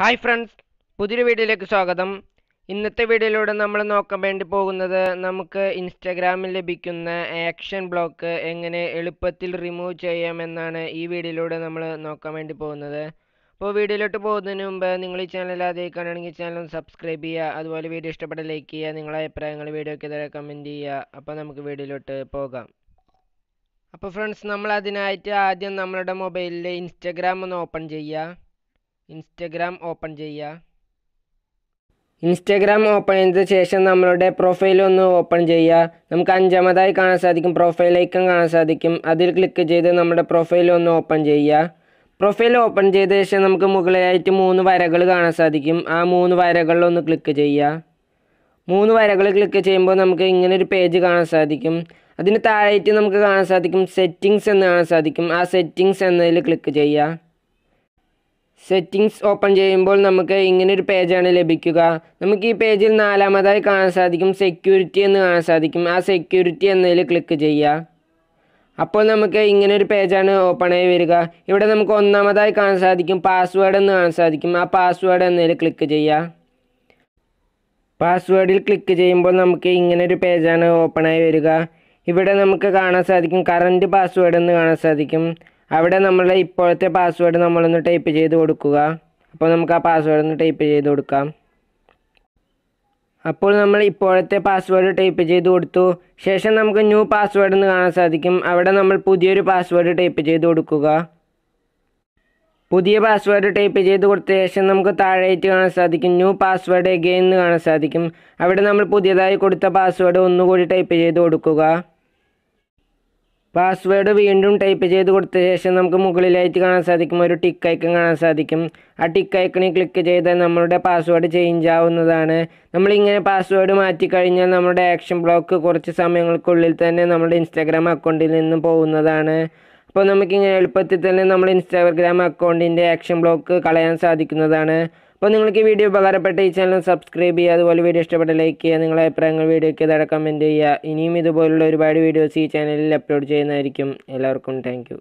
hi friends പുതിയൊരു വീഡിയോയിലേക്ക് സ്വാഗതം ഇന്നത്തെ വീഡിയോയിലൂടെ നമ്മൾ നോക്കാൻ വേണ്ടി പോകുന്നത് നമുക്ക് ഇൻസ്റ്റാഗ്രാമിൽ ലഭിക്കുന്ന ആക്ഷൻ ബ്ലോക്ക് എങ്ങനെ എളുപ്പത്തിൽ റിമൂവ് ചെയ്യാമെന്നാണ് ഈ വീഡിയോയിലൂടെ നമ്മൾ നോക്കാൻ വേണ്ടി പോകുന്നത് അപ്പോൾ വീഡിയോയിലോട്ട് പോകുന്നതിന് മുമ്പ് നിങ്ങൾ ഈ ചാനൽ ആദ്യമായി കാണുകയാണെങ്കിൽ ചാനൽ സബ്സ്ക്രൈബ് ചെയ്യുക അതുപോലെ വീഡിയോ ഇഷ്ടപ്പെട്ട ലൈക്ക് ചെയ്യുക നിങ്ങളെ അഭിപ്രായങ്ങൾ വീഡിയോയ്ക്ക് ഇതുവരെ കമൻറ്റ് ചെയ്യുക അപ്പോൾ നമുക്ക് വീഡിയോയിലോട്ട് പോകാം അപ്പോൾ ഫ്രണ്ട്സ് നമ്മൾ അതിനായിട്ട് ആദ്യം നമ്മളുടെ മൊബൈലിൽ ഇൻസ്റ്റാഗ്രാം ഒന്ന് ഓപ്പൺ ചെയ്യുക ഇൻസ്റ്റഗ്രാം ഓപ്പൺ ചെയ്യുക ഇൻസ്റ്റഗ്രാം ഓപ്പൺ ചെയ്തത് ശേഷം നമ്മളുടെ പ്രൊഫൈൽ ഒന്ന് ഓപ്പൺ ചെയ്യുക നമുക്ക് അഞ്ചാമതായി കാണാൻ സാധിക്കും പ്രൊഫൈൽ ഐക്കൺ കാണാൻ സാധിക്കും അതിൽ ക്ലിക്ക് ചെയ്ത് നമ്മുടെ പ്രൊഫൈൽ ഒന്ന് ഓപ്പൺ ചെയ്യുക പ്രൊഫൈൽ ഓപ്പൺ ചെയ്ത ശേഷം നമുക്ക് മുകളിലായിട്ട് മൂന്ന് വരകൾ കാണാൻ സാധിക്കും ആ മൂന്ന് വരകളിലൊന്ന് ക്ലിക്ക് ചെയ്യുക മൂന്ന് വരകൾ ക്ലിക്ക് ചെയ്യുമ്പോൾ നമുക്ക് ഇങ്ങനൊരു പേജ് കാണാൻ സാധിക്കും അതിന് താഴെയായിട്ട് നമുക്ക് കാണാൻ സാധിക്കും സെറ്റിങ്സ് എന്ന് കാണാൻ സാധിക്കും ആ സെറ്റിങ്സ് എന്നതിൽ ക്ലിക്ക് ചെയ്യുക സെറ്റിങ്സ് ഓപ്പൺ ചെയ്യുമ്പോൾ നമുക്ക് ഇങ്ങനെ ഒരു പേജാണ് ലഭിക്കുക നമുക്ക് ഈ പേജിൽ നാലാമതായി കാണാൻ സാധിക്കും സെക്യൂരിറ്റി എന്ന് കാണാൻ സാധിക്കും ആ സെക്യൂരിറ്റി എന്നതിൽ ക്ലിക്ക് ചെയ്യുക അപ്പോൾ നമുക്ക് ഇങ്ങനെ ഒരു പേജാണ് ഓപ്പൺ ആയി വരിക ഇവിടെ നമുക്ക് ഒന്നാമതായി കാണാൻ സാധിക്കും പാസ്വേഡ് എന്ന് കാണാൻ സാധിക്കും ആ പാസ്വേഡ് എന്നതിൽ ക്ലിക്ക് ചെയ്യുക പാസ്വേഡിൽ ക്ലിക്ക് ചെയ്യുമ്പോൾ നമുക്ക് ഇങ്ങനെ ഒരു പേജാണ് ഓപ്പൺ ആയി വരിക ഇവിടെ നമുക്ക് കാണാൻ സാധിക്കും കറൻറ്റ് പാസ്വേഡ് എന്ന് കാണാൻ സാധിക്കും അവിടെ നമ്മളുടെ ഇപ്പോഴത്തെ പാസ്വേഡ് നമ്മളൊന്ന് ടൈപ്പ് ചെയ്ത് കൊടുക്കുക അപ്പോൾ നമുക്ക് ആ പാസ്വേഡ് ഒന്ന് ടൈപ്പ് ചെയ്ത് കൊടുക്കാം അപ്പോൾ നമ്മൾ ഇപ്പോഴത്തെ പാസ്വേഡ് ടൈപ്പ് ചെയ്ത് കൊടുത്തു ശേഷം നമുക്ക് ന്യൂ പാസ്വേഡ് എന്ന് കാണാൻ സാധിക്കും അവിടെ നമ്മൾ പുതിയൊരു പാസ്വേഡ് ടൈപ്പ് ചെയ്ത് കൊടുക്കുക പുതിയ പാസ്വേഡ് ടൈപ്പ് ചെയ്ത് കൊടുത്ത ശേഷം നമുക്ക് താഴെയായിട്ട് കാണാൻ സാധിക്കും ന്യൂ പാസ്വേഡ് എഗെയിൻ എന്ന് കാണാൻ സാധിക്കും അവിടെ നമ്മൾ പുതിയതായി കൊടുത്ത പാസ്വേഡ് ഒന്നുകൂടി ടൈപ്പ് ചെയ്ത് കൊടുക്കുക പാസ്വേഡ് വീണ്ടും ടൈപ്പ് ചെയ്ത് കൊടുത്ത ശേഷം നമുക്ക് മുകളിലായിട്ട് കാണാൻ സാധിക്കും ഒരു ടിക്ക് ഐക്കൺ കാണാൻ സാധിക്കും ആ ടിക്ക് ഐക്കണിൽ ക്ലിക്ക് ചെയ്താൽ നമ്മളുടെ പാസ്വേഡ് ചേഞ്ച് ആവുന്നതാണ് നമ്മളിങ്ങനെ പാസ്വേഡ് മാറ്റി കഴിഞ്ഞാൽ നമ്മുടെ ആക്ഷൻ ബ്ലോക്ക് കുറച്ച് സമയങ്ങൾക്കുള്ളിൽ തന്നെ നമ്മുടെ ഇൻസ്റ്റാഗ്രാം അക്കൗണ്ടിൽ നിന്ന് പോകുന്നതാണ് അപ്പോൾ നമുക്കിങ്ങനെ എളുപ്പത്തിൽ തന്നെ നമ്മൾ ഇൻസ്റ്റാഗ്രാം അക്കൗണ്ടിൻ്റെ ആക്ഷൻ ബ്ലോക്ക് കളയാൻ സാധിക്കുന്നതാണ് അപ്പോൾ നിങ്ങൾക്ക് ഈ വീഡിയോ ഉപകാരപ്പെട്ട ഈ ചാനൽ സബ്സ്ക്രൈബ് ചെയ്യുക അതുപോലെ വീഡിയോ ഇഷ്ടപ്പെട്ട ലൈക്ക് ചെയ്യുക നിങ്ങളെ അഭിപ്രായങ്ങൾ വീഡിയോയ്ക്ക് താഴെ കമൻറ്റ് ചെയ്യുക ഇനിയും ഇതുപോലുള്ള ഒരുപാട് വീഡിയോസ് ഈ ചാനലിൽ അപ്ലോഡ് ചെയ്യുന്നതായിരിക്കും എല്ലാവർക്കും താങ്ക്